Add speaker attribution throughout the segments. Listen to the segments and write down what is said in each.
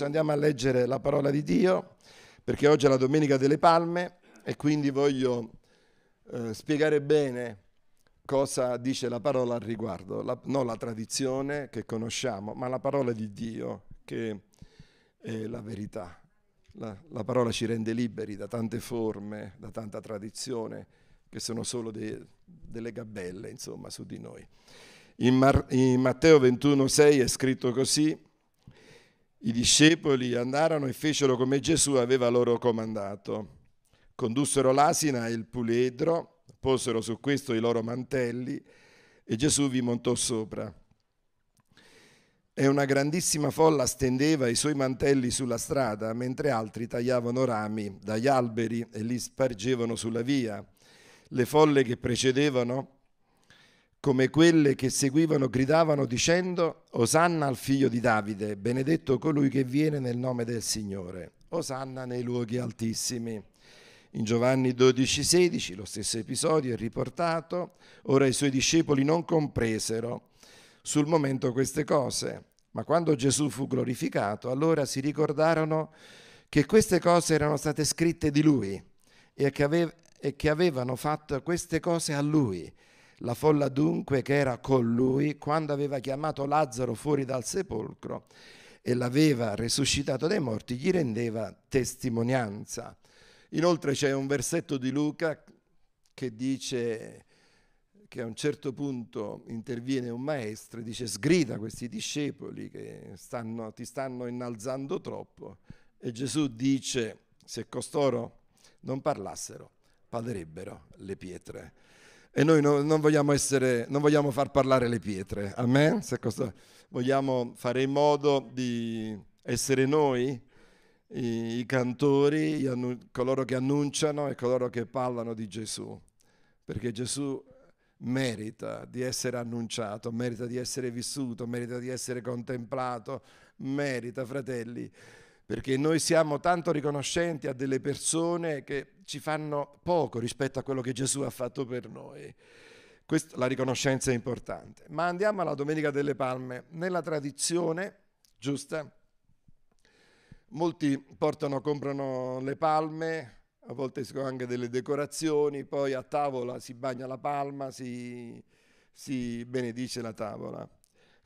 Speaker 1: Apocalisse, andiamo a leggere la parola di Dio, perché oggi è la Domenica delle Palme e quindi voglio eh, spiegare bene cosa dice la parola al riguardo, la, non la tradizione che conosciamo, ma la parola di Dio che è la verità. La, la parola ci rende liberi da tante forme, da tanta tradizione, che sono solo de, delle gabelle, insomma, su di noi. In, Mar, in Matteo 21,6 è scritto così, i discepoli andarono e fecero come Gesù aveva loro comandato. Condussero l'asina e il puledro, posero su questo i loro mantelli e Gesù vi montò sopra. E una grandissima folla stendeva i suoi mantelli sulla strada, mentre altri tagliavano rami dagli alberi e li spargevano sulla via. Le folle che precedevano come quelle che seguivano gridavano dicendo Osanna al figlio di Davide, benedetto colui che viene nel nome del Signore, Osanna nei luoghi altissimi. In Giovanni 12,16 lo stesso episodio è riportato, ora i suoi discepoli non compresero sul momento queste cose, ma quando Gesù fu glorificato allora si ricordarono che queste cose erano state scritte di lui e che, avevano fatto queste cose a lui la folla dunque che era con lui quando aveva chiamato Lazzaro fuori dal sepolcro e l'aveva resuscitato dai morti gli rendeva testimonianza. Inoltre c'è un versetto di Luca che dice che a un certo punto interviene un maestro e dice sgrida questi discepoli che stanno, ti stanno innalzando troppo e Gesù dice se costoro non parlassero, paderebbero le pietre e noi no, non, vogliamo essere, non vogliamo far parlare le pietre. Amen? Se cosa, vogliamo fare in modo di essere noi i, i cantori, annu- coloro che annunciano e coloro che parlano di Gesù, perché Gesù merita di essere annunciato, merita di essere vissuto, merita di essere contemplato, merita, fratelli perché noi siamo tanto riconoscenti a delle persone che ci fanno poco rispetto a quello che Gesù ha fatto per noi. Questa, la riconoscenza è importante. Ma andiamo alla Domenica delle Palme. Nella tradizione, giusta, molti portano, comprano le palme, a volte si anche delle decorazioni, poi a tavola si bagna la palma, si, si benedice la tavola.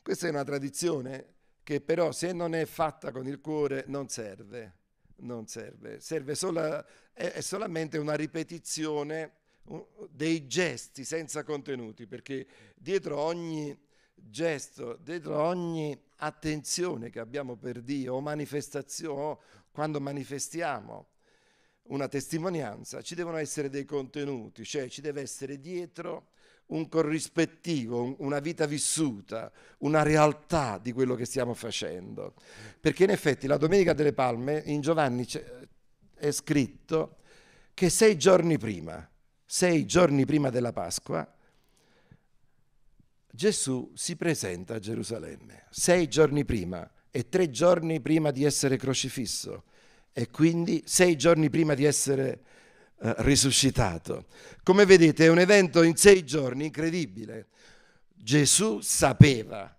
Speaker 1: Questa è una tradizione che però se non è fatta con il cuore non serve, non serve, serve sola, è, è solamente una ripetizione dei gesti senza contenuti, perché dietro ogni gesto, dietro ogni attenzione che abbiamo per Dio o manifestazione, o quando manifestiamo una testimonianza, ci devono essere dei contenuti, cioè ci deve essere dietro un corrispettivo, una vita vissuta, una realtà di quello che stiamo facendo. Perché in effetti la Domenica delle Palme in Giovanni è scritto che sei giorni prima, sei giorni prima della Pasqua, Gesù si presenta a Gerusalemme, sei giorni prima e tre giorni prima di essere crocifisso e quindi sei giorni prima di essere crocifisso eh, risuscitato. Come vedete è un evento in sei giorni incredibile. Gesù sapeva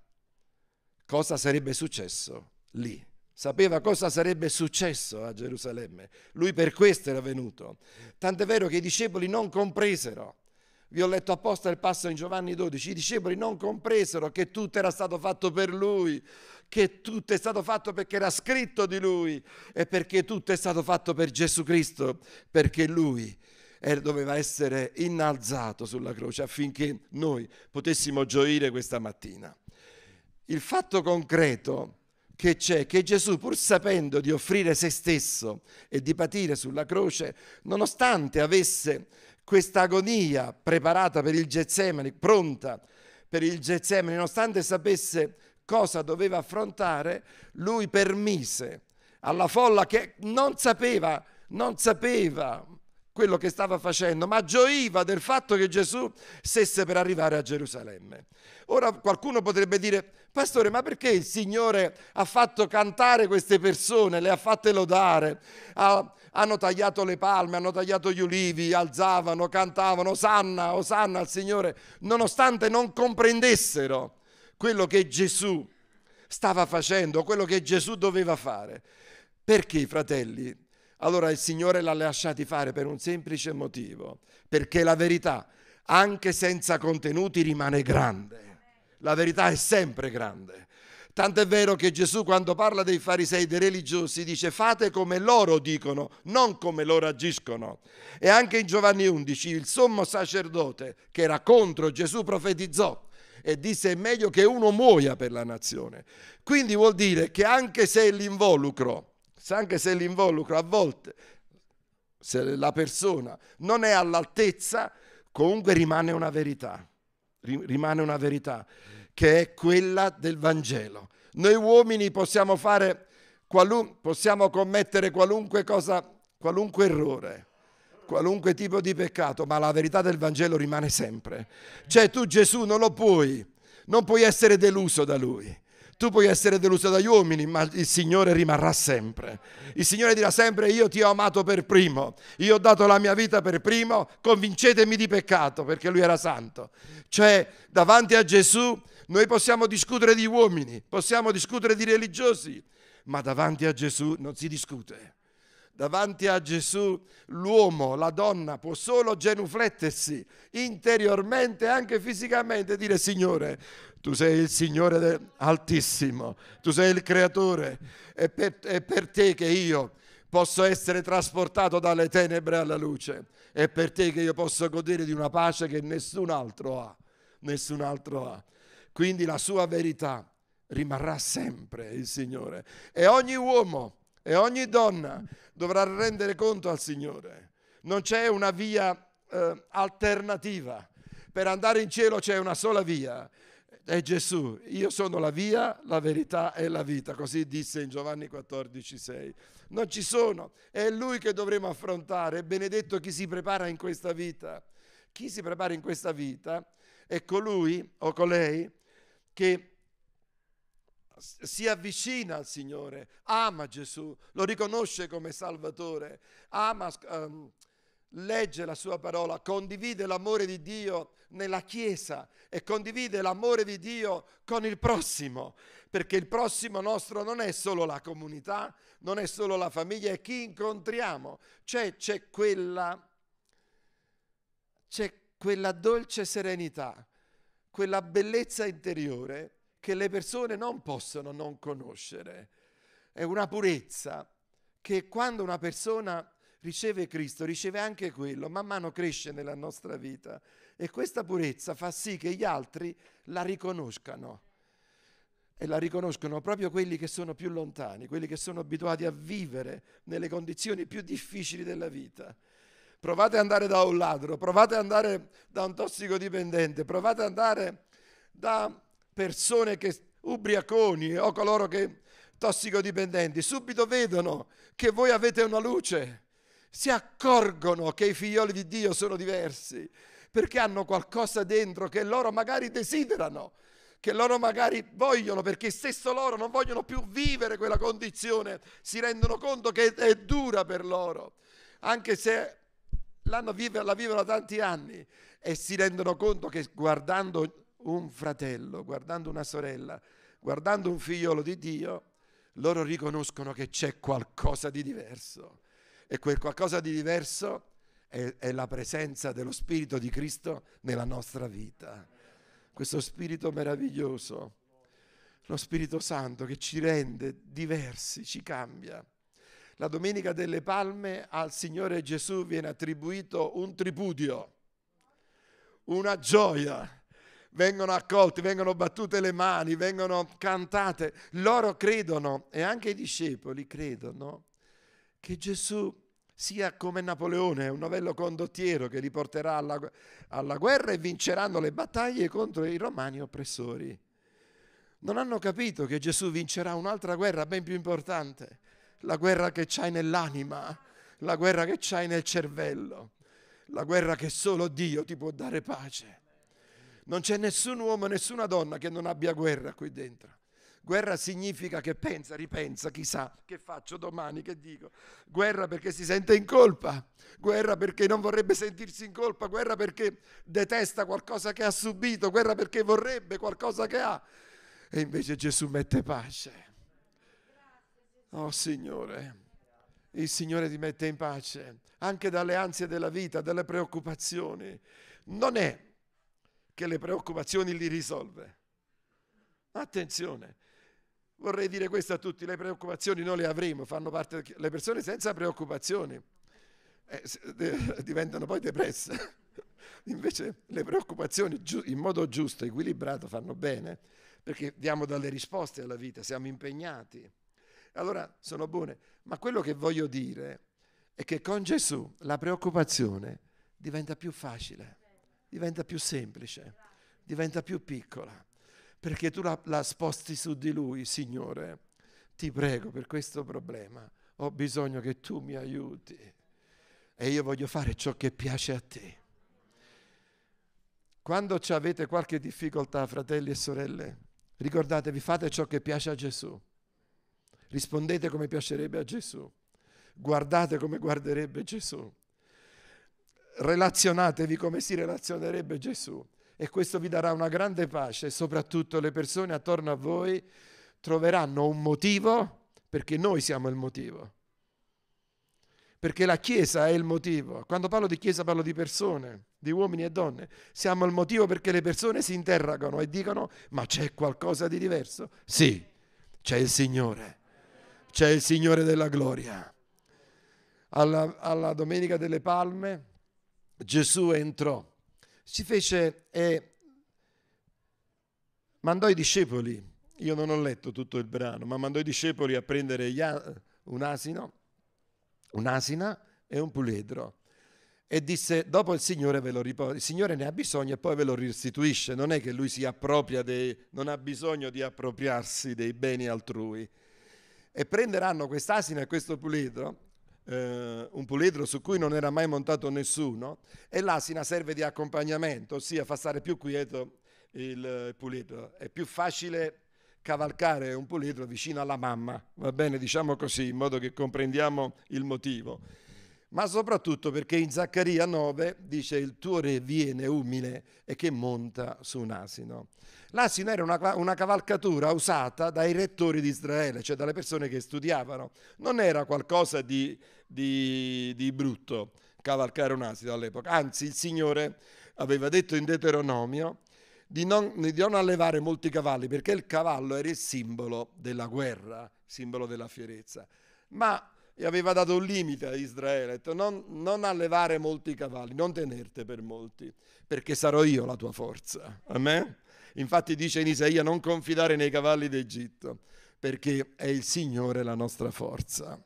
Speaker 1: cosa sarebbe successo lì. Sapeva cosa sarebbe successo a Gerusalemme. Lui per questo era venuto. Tant'è vero che i discepoli non compresero. Vi ho letto apposta il passo in Giovanni 12. I discepoli non compresero che tutto era stato fatto per lui che tutto è stato fatto perché era scritto di lui e perché tutto è stato fatto per Gesù Cristo, perché lui doveva essere innalzato sulla croce affinché noi potessimo gioire questa mattina. Il fatto concreto che c'è, che Gesù pur sapendo di offrire se stesso e di patire sulla croce, nonostante avesse questa agonia preparata per il Getsemani, pronta per il Getsemani, nonostante sapesse cosa doveva affrontare, lui permise alla folla che non sapeva, non sapeva quello che stava facendo, ma gioiva del fatto che Gesù stesse per arrivare a Gerusalemme. Ora qualcuno potrebbe dire, pastore, ma perché il Signore ha fatto cantare queste persone, le ha fatte lodare, ha, hanno tagliato le palme, hanno tagliato gli ulivi, alzavano, cantavano, osanna, osanna al Signore, nonostante non comprendessero quello che Gesù stava facendo, quello che Gesù doveva fare. Perché, fratelli? Allora il Signore l'ha lasciati fare per un semplice motivo, perché la verità, anche senza contenuti, rimane grande. La verità è sempre grande. Tanto è vero che Gesù quando parla dei farisei, dei religiosi, dice fate come loro dicono, non come loro agiscono. E anche in Giovanni 11 il sommo sacerdote che era contro Gesù profetizzò e disse è meglio che uno muoia per la nazione. Quindi vuol dire che anche se l'involucro, anche se l'involucro a volte, se la persona non è all'altezza, comunque rimane una verità, rimane una verità che è quella del Vangelo. Noi uomini possiamo fare, possiamo commettere qualunque cosa, qualunque errore qualunque tipo di peccato, ma la verità del Vangelo rimane sempre. Cioè tu Gesù non lo puoi, non puoi essere deluso da lui. Tu puoi essere deluso dagli uomini, ma il Signore rimarrà sempre. Il Signore dirà sempre, io ti ho amato per primo, io ho dato la mia vita per primo, convincetemi di peccato perché lui era santo. Cioè, davanti a Gesù noi possiamo discutere di uomini, possiamo discutere di religiosi, ma davanti a Gesù non si discute. Davanti a Gesù l'uomo, la donna può solo genuflettersi interiormente e anche fisicamente e dire Signore, tu sei il Signore altissimo, tu sei il creatore, è per, è per te che io posso essere trasportato dalle tenebre alla luce, è per te che io posso godere di una pace che nessun altro ha, nessun altro ha. Quindi la sua verità rimarrà sempre il Signore. E ogni uomo e ogni donna dovrà rendere conto al Signore. Non c'è una via eh, alternativa. Per andare in cielo c'è una sola via. È Gesù, io sono la via, la verità e la vita, così disse in Giovanni 14,6. Non ci sono, è Lui che dovremo affrontare, benedetto chi si prepara in questa vita. Chi si prepara in questa vita è colui o colei che si avvicina al Signore, ama Gesù, lo riconosce come Salvatore, ama, um, legge la sua parola, condivide l'amore di Dio nella Chiesa e condivide l'amore di Dio con il prossimo, perché il prossimo nostro non è solo la comunità, non è solo la famiglia, è chi incontriamo, c'è, cioè, c'è quella... C'è quella dolce serenità, quella bellezza interiore che le persone non possono non conoscere. È una purezza che quando una persona riceve Cristo, riceve anche quello, man mano cresce nella nostra vita e questa purezza fa sì che gli altri la riconoscano e la riconoscono proprio quelli che sono più lontani, quelli che sono abituati a vivere nelle condizioni più difficili della vita. Provate ad andare da un ladro, provate ad andare da un tossicodipendente, provate ad andare da persone che ubriaconi o coloro che tossicodipendenti subito vedono che voi avete una luce, si accorgono che i figlioli di Dio sono diversi perché hanno qualcosa dentro che loro magari desiderano, che loro magari vogliono, perché stesso loro non vogliono più vivere quella condizione, si rendono conto che è dura per loro, anche se la vivono da tanti anni e si rendono conto che guardando un fratello, guardando una sorella, guardando un figliolo di Dio, loro riconoscono che c'è qualcosa di diverso. E quel qualcosa di diverso è, è la presenza dello Spirito di Cristo nella nostra vita. Questo Spirito meraviglioso, lo Spirito Santo che ci rende diversi, ci cambia. La Domenica delle Palme al Signore Gesù viene attribuito un tripudio, una gioia vengono accolti, vengono battute le mani, vengono cantate. Loro credono, e anche i discepoli credono, che Gesù sia come Napoleone, un novello condottiero che li porterà alla, alla guerra e vinceranno le battaglie contro i romani oppressori. Non hanno capito che Gesù vincerà un'altra guerra ben più importante, la guerra che c'hai nell'anima, la guerra che c'hai nel cervello, la guerra che solo Dio ti può dare pace. Non c'è nessun uomo, nessuna donna che non abbia guerra qui dentro. Guerra significa che pensa, ripensa, chissà che faccio domani, che dico. Guerra perché si sente in colpa, guerra perché non vorrebbe sentirsi in colpa, guerra perché detesta qualcosa che ha subito, guerra perché vorrebbe qualcosa che ha. E invece Gesù mette pace. Oh Signore, il Signore ti mette in pace anche dalle ansie della vita, dalle preoccupazioni. Non è che le preoccupazioni li risolve. Attenzione, vorrei dire questo a tutti, le preoccupazioni non le avremo, fanno parte, le persone senza preoccupazioni eh, diventano poi depresse. Invece le preoccupazioni in modo giusto, equilibrato, fanno bene, perché diamo delle risposte alla vita, siamo impegnati. Allora sono buone, ma quello che voglio dire è che con Gesù la preoccupazione diventa più facile diventa più semplice, diventa più piccola, perché tu la, la sposti su di lui, Signore. Ti prego per questo problema, ho bisogno che tu mi aiuti e io voglio fare ciò che piace a te. Quando avete qualche difficoltà, fratelli e sorelle, ricordatevi, fate ciò che piace a Gesù. Rispondete come piacerebbe a Gesù. Guardate come guarderebbe Gesù relazionatevi come si relazionerebbe Gesù e questo vi darà una grande pace e soprattutto le persone attorno a voi troveranno un motivo perché noi siamo il motivo. Perché la Chiesa è il motivo. Quando parlo di Chiesa parlo di persone, di uomini e donne. Siamo il motivo perché le persone si interrogano e dicono ma c'è qualcosa di diverso? Sì, c'è il Signore, c'è il Signore della gloria. Alla, alla Domenica delle Palme Gesù entrò, si fece e mandò i discepoli, io non ho letto tutto il brano, ma mandò i discepoli a prendere un asino, un'asina e un puledro e disse dopo il Signore ve lo riporta, il Signore ne ha bisogno e poi ve lo restituisce, non è che lui si appropria dei, non ha bisogno di appropriarsi dei beni altrui. E prenderanno quest'asina e questo puledro eh, un puledro su cui non era mai montato nessuno e l'asina serve di accompagnamento, ossia fa stare più quieto il puledro. È più facile cavalcare un puledro vicino alla mamma, va bene, diciamo così, in modo che comprendiamo il motivo. Ma soprattutto perché in Zaccaria 9 dice il tuo re viene umile e che monta su un asino. L'asino era una, una cavalcatura usata dai rettori di Israele, cioè dalle persone che studiavano. Non era qualcosa di di, di brutto cavalcare un asino all'epoca. Anzi, il Signore aveva detto in Deuteronomio di non, di non allevare molti cavalli perché il cavallo era il simbolo della guerra, simbolo della fierezza. Ma e aveva dato un limite a Israele, detto, non, non, allevare molti cavalli, non tenerte per molti, perché sarò io la tua forza. Amen? Infatti dice in Isaia non confidare nei cavalli d'Egitto, perché è il Signore la nostra forza.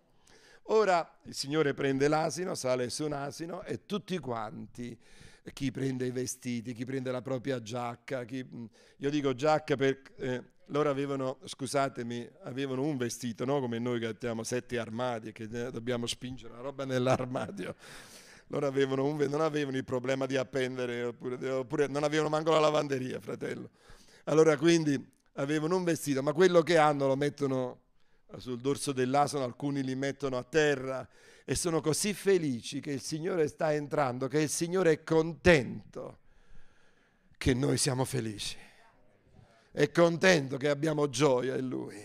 Speaker 1: Ora il Signore prende l'asino, sale su un asino e tutti quanti, chi prende i vestiti, chi prende la propria giacca, chi, io dico giacca perché eh, loro avevano, scusatemi, avevano un vestito, no? come noi che abbiamo sette armadi e che eh, dobbiamo spingere la roba nell'armadio. Loro avevano un, non avevano il problema di appendere, oppure, oppure non avevano manco la lavanderia, fratello. Allora quindi avevano un vestito, ma quello che hanno lo mettono sul dorso dell'asino, alcuni li mettono a terra e sono così felici che il Signore sta entrando, che il Signore è contento che noi siamo felici. È contento che abbiamo gioia in Lui.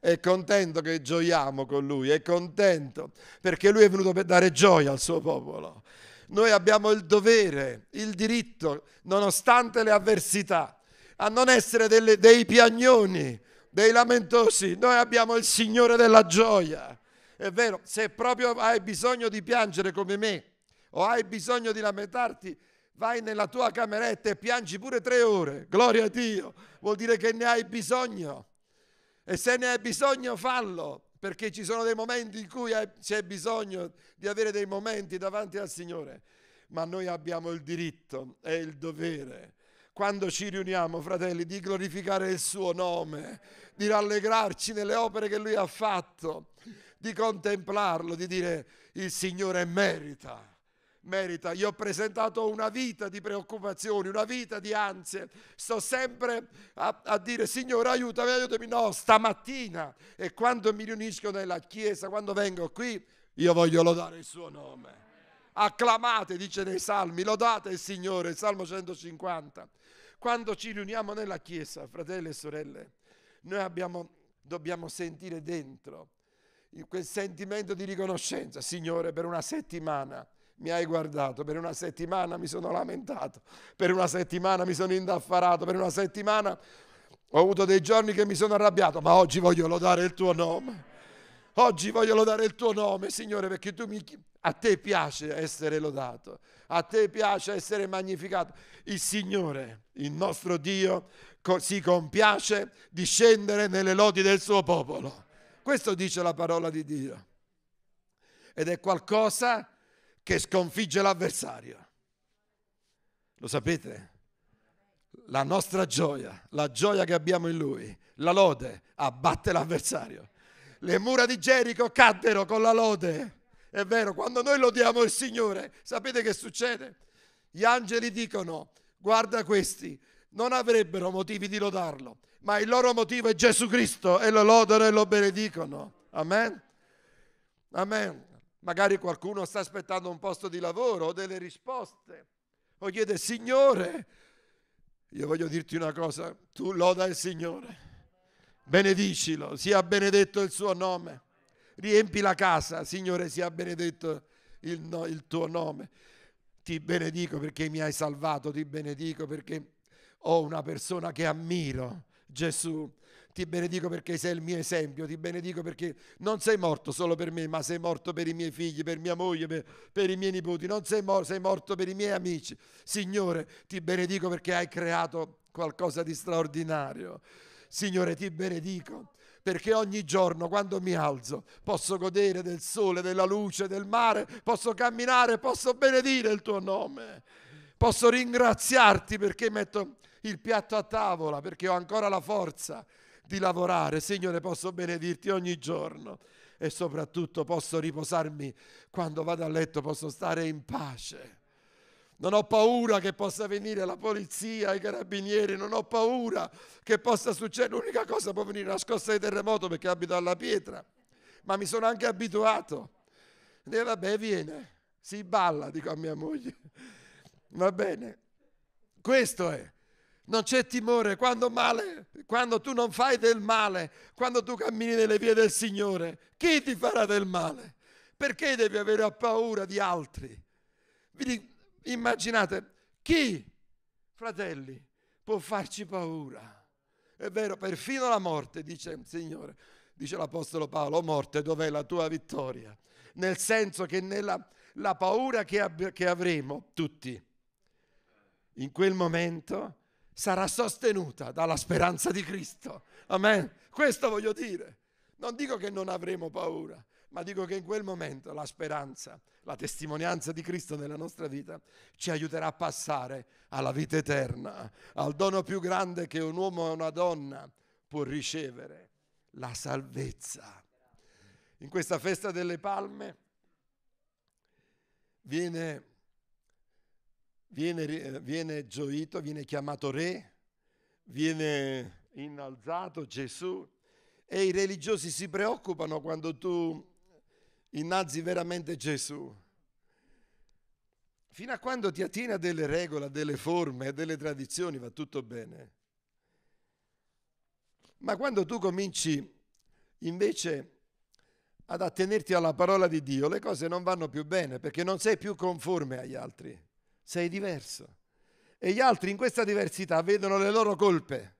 Speaker 1: È contento che gioiamo con Lui. È contento perché Lui è venuto per dare gioia al suo popolo. Noi abbiamo il dovere, il diritto, nonostante le avversità, a non essere delle, dei piagnoni, dei lamentosi, noi abbiamo il Signore della gioia. È vero, se proprio hai bisogno di piangere come me o hai bisogno di lamentarti, vai nella tua cameretta e piangi pure tre ore. Gloria a Dio, vuol dire che ne hai bisogno. E se ne hai bisogno, fallo, perché ci sono dei momenti in cui c'è bisogno di avere dei momenti davanti al Signore. Ma noi abbiamo il diritto e il dovere quando ci riuniamo, fratelli, di glorificare il suo nome, di rallegrarci nelle opere che lui ha fatto, di contemplarlo, di dire il Signore merita. Merita, io ho presentato una vita di preoccupazioni, una vita di ansie. Sto sempre a, a dire: Signore, aiutami, aiutami. No, stamattina e quando mi riunisco nella chiesa, quando vengo qui, io voglio lodare il suo nome acclamate, dice nei salmi, lodate il Signore, il Salmo 150. Quando ci riuniamo nella Chiesa, fratelli e sorelle, noi abbiamo, dobbiamo sentire dentro quel sentimento di riconoscenza. Signore, per una settimana mi hai guardato, per una settimana mi sono lamentato, per una settimana mi sono indaffarato, per una settimana ho avuto dei giorni che mi sono arrabbiato, ma oggi voglio lodare il tuo nome oggi voglio lodare il tuo nome, Signore, perché tu mi... a te piace essere lodato, a te piace essere magnificato. Il Signore, il nostro Dio, si compiace di scendere nelle lodi del suo popolo. Questo dice la parola di Dio. Ed è qualcosa che sconfigge l'avversario. Lo sapete? La nostra gioia, la gioia che abbiamo in Lui, la lode, abbatte l'avversario le mura di Gerico caddero con la lode. È vero, quando noi lodiamo il Signore, sapete che succede? Gli angeli dicono, guarda questi, non avrebbero motivi di lodarlo, ma il loro motivo è Gesù Cristo e lo lodano e lo benedicono. Amen. Amen. Magari qualcuno sta aspettando un posto di lavoro o delle risposte o chiede, Signore, io voglio dirti una cosa, tu loda il Signore benedicilo, sia benedetto il suo nome. Riempi la casa, Signore, sia benedetto il, no, il, tuo nome. Ti benedico perché mi hai salvato, ti benedico perché ho una persona che ammiro, Gesù. Ti benedico perché sei il mio esempio, ti benedico perché non sei morto solo per me, ma sei morto per i miei figli, per mia moglie, per, per i miei nipoti, non sei, mor- sei morto per i miei amici. Signore, ti benedico perché hai creato qualcosa di straordinario. Signore ti benedico, perché ogni giorno quando mi alzo posso godere del sole, della luce, del mare, posso camminare, posso benedire il tuo nome, posso ringraziarti perché metto il piatto a tavola, perché ho ancora la forza di lavorare. Signore, posso benedirti ogni giorno e soprattutto posso riposarmi quando vado a letto, posso stare in pace non ho paura che possa venire la polizia, i carabinieri, non ho paura che possa succedere. L'unica cosa può venire una scossa di terremoto perché abito alla pietra, ma mi sono anche abituato. E vabbè, viene, si balla, dico a mia moglie. Va bene, questo è. Non c'è timore quando, male, quando tu non fai del male, quando tu cammini nelle vie del Signore, chi ti farà del male? Perché devi avere paura di altri? Immaginate chi, fratelli, può farci paura. È vero, perfino la morte, dice il Signore, dice l'Apostolo Paolo, morte, dov'è la tua vittoria? Nel senso che nella la paura che, ab- che avremo tutti in quel momento sarà sostenuta dalla speranza di Cristo. Amen. Questo voglio dire. Non dico che non avremo paura, ma dico che in quel momento la speranza, la testimonianza di Cristo nella nostra vita ci aiuterà a passare alla vita eterna, al dono più grande che un uomo e una donna può ricevere, la salvezza. In questa festa delle palme viene, viene, viene gioito, viene chiamato re, viene innalzato Gesù e i religiosi si preoccupano quando tu innalzi veramente Gesù. Fino a quando ti attieni a delle regole, a delle forme, a delle tradizioni, va tutto bene. Ma quando tu cominci invece ad attenerti alla parola di Dio, le cose non vanno più bene perché non sei più conforme agli altri, sei diverso. E gli altri in questa diversità vedono le loro colpe,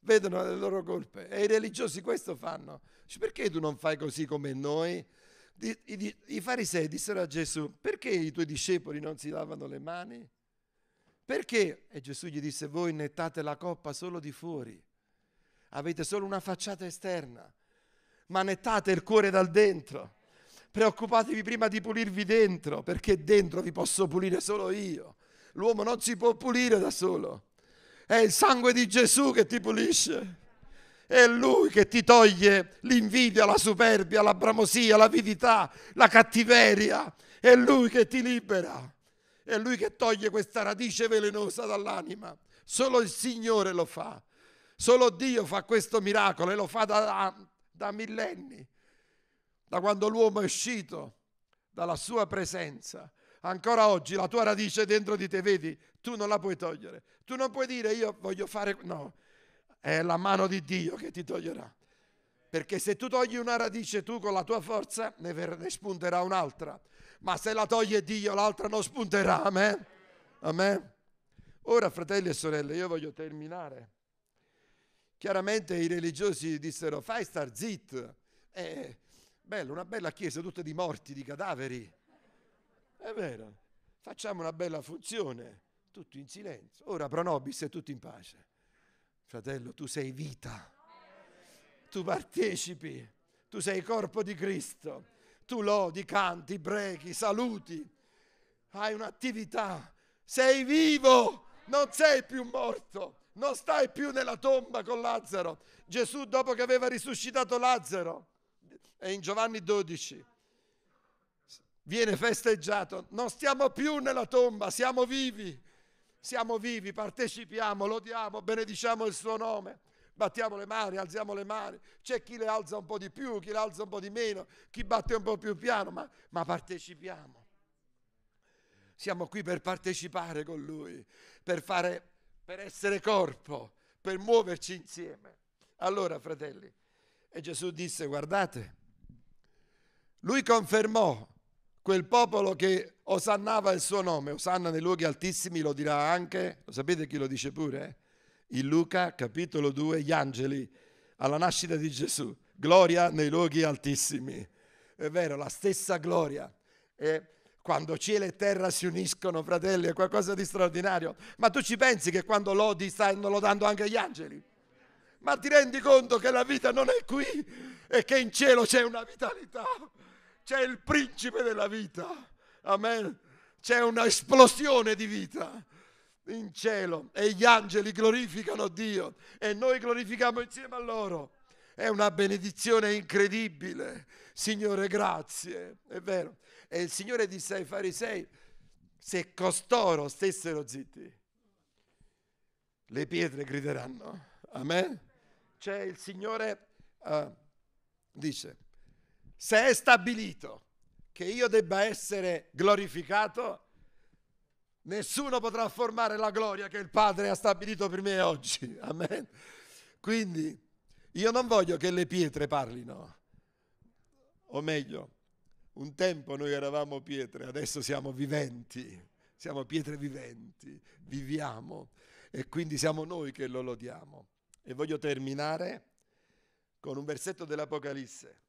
Speaker 1: vedono le loro colpe. E i religiosi questo fanno. Perché tu non fai così come noi? I, i, I farisei dissero a Gesù, perché i tuoi discepoli non si lavano le mani? Perché? E Gesù gli disse, voi nettate la coppa solo di fuori, avete solo una facciata esterna, ma nettate il cuore dal dentro. Preoccupatevi prima di pulirvi dentro, perché dentro vi posso pulire solo io. L'uomo non si può pulire da solo. È il sangue di Gesù che ti pulisce. È lui che ti toglie l'invidia, la superbia, la bramosia, l'avidità, la cattiveria. È lui che ti libera. È lui che toglie questa radice velenosa dall'anima. Solo il Signore lo fa. Solo Dio fa questo miracolo e lo fa da, da millenni, da quando l'uomo è uscito dalla sua presenza. Ancora oggi la tua radice dentro di te, vedi, tu non la puoi togliere. Tu non puoi dire io voglio fare... No, è la mano di Dio che ti toglierà. Perché se tu togli una radice tu con la tua forza ne, ver- ne spunterà un'altra, ma se la toglie Dio l'altra non spunterà. Amen. Amen. Ora fratelli e sorelle, io voglio terminare. Chiaramente i religiosi dissero fai star zit. Eh, bello, una bella chiesa tutta di morti, di cadaveri. È vero. Facciamo una bella funzione, tutti in silenzio. Ora pronobis e tutti in pace. Fratello, tu sei vita, tu partecipi, tu sei corpo di Cristo, tu lodi, canti, preghi, saluti, hai un'attività, sei vivo, non sei più morto, non stai più nella tomba con Lazzaro. Gesù dopo che aveva risuscitato Lazzaro, è in Giovanni 12, viene festeggiato, non stiamo più nella tomba, siamo vivi siamo vivi, partecipiamo, lodiamo, benediciamo il suo nome. Battiamo le mani, alziamo le mani. C'è chi le alza un po' di più, chi le alza un po' di meno, chi batte un po' più piano, ma, ma partecipiamo. Siamo qui per partecipare con Lui, per, fare, per essere corpo, per muoverci insieme. Allora, fratelli, e Gesù disse, guardate, Lui confermò quel popolo che osannava il suo nome, osanna nei luoghi altissimi, lo dirà anche, lo sapete chi lo dice pure? Eh? In Luca capitolo 2, gli angeli, alla nascita di Gesù, gloria nei luoghi altissimi. È vero, la stessa gloria. Eh, quando cielo e terra si uniscono, fratelli, è qualcosa di straordinario. Ma tu ci pensi che quando lodi stanno lodando anche gli angeli? Ma ti rendi conto che la vita non è qui e che in cielo c'è una vitalità? C'è il principe della vita. Amen. C'è un'esplosione di vita in cielo e gli angeli glorificano Dio e noi glorifichiamo insieme a loro. È una benedizione incredibile. Signore, grazie. È vero. E il Signore disse ai farisei, se costoro stessero zitti, le pietre grideranno. Amen. C'è il Signore, uh, dice, se è stabilito che io debba essere glorificato, nessuno potrà formare la gloria che il Padre ha stabilito per me oggi. Amen. Quindi io non voglio che le pietre parlino, o meglio, un tempo noi eravamo pietre, adesso siamo viventi, siamo pietre viventi, viviamo e quindi siamo noi che lo lodiamo. E voglio terminare con un versetto dell'Apocalisse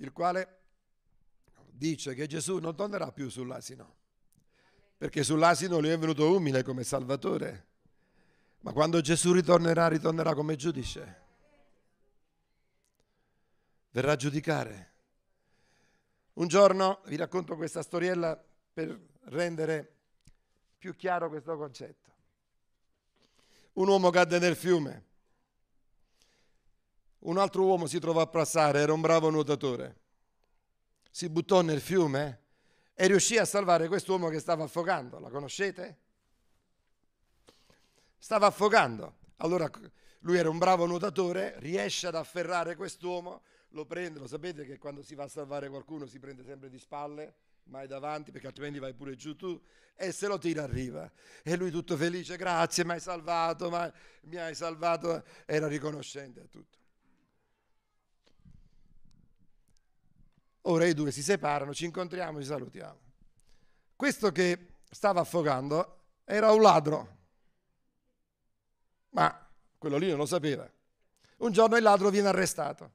Speaker 1: il quale dice che Gesù non tornerà più sull'asino, perché sull'asino lui è venuto umile come Salvatore, ma quando Gesù ritornerà, ritornerà come giudice, verrà a giudicare. Un giorno vi racconto questa storiella per rendere più chiaro questo concetto. Un uomo cadde nel fiume un altro uomo si trovò a passare, era un bravo nuotatore. Si buttò nel fiume e riuscì a salvare quest'uomo che stava affogando. La conoscete? Stava affogando. Allora lui era un bravo nuotatore, riesce ad afferrare quest'uomo, lo prende, lo sapete che quando si va a salvare qualcuno si prende sempre di spalle, mai davanti perché altrimenti vai pure giù tu e se lo tira arriva e lui tutto felice, grazie, mi hai salvato, mi hai salvato, era riconoscente a tutto. Ora i due si separano, ci incontriamo, ci salutiamo. Questo che stava affogando era un ladro, ma quello lì non lo sapeva. Un giorno il ladro viene arrestato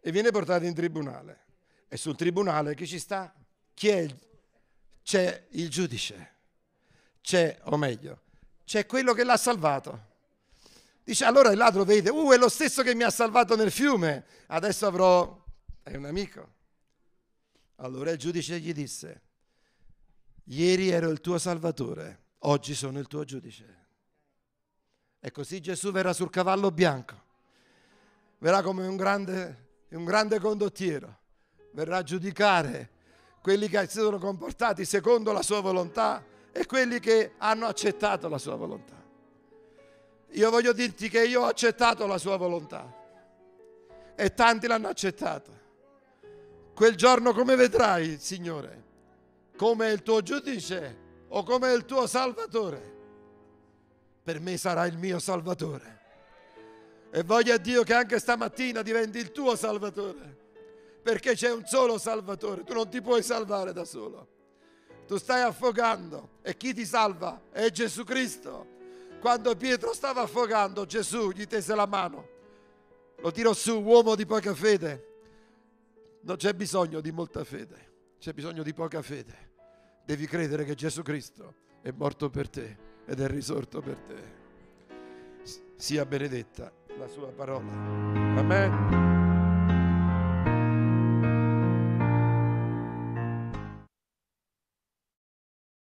Speaker 1: e viene portato in tribunale. E sul tribunale chi ci sta? Chi è? C'è il giudice. C'è, o meglio, c'è quello che l'ha salvato. Dice allora il ladro vede, uh è lo stesso che mi ha salvato nel fiume, adesso avrò è un amico. Allora il giudice gli disse, ieri ero il tuo salvatore, oggi sono il tuo giudice. E così Gesù verrà sul cavallo bianco, verrà come un grande, un grande condottiero, verrà a giudicare quelli che si sono comportati secondo la sua volontà e quelli che hanno accettato la sua volontà. Io voglio dirti che io ho accettato la sua volontà e tanti l'hanno accettato. Quel giorno come vedrai, Signore? Come il tuo giudice o come il tuo salvatore? Per me sarà il mio salvatore. E voglio a Dio che anche stamattina diventi il tuo salvatore. Perché c'è un solo salvatore, tu non ti puoi salvare da solo. Tu stai affogando e chi ti salva è Gesù Cristo. Quando Pietro stava affogando, Gesù gli tese la mano. Lo tirò su, uomo di poca fede. Non c'è bisogno di molta fede, c'è bisogno di poca fede. Devi credere che Gesù Cristo è morto per te ed è risorto per te. Sia benedetta la sua parola. Amen.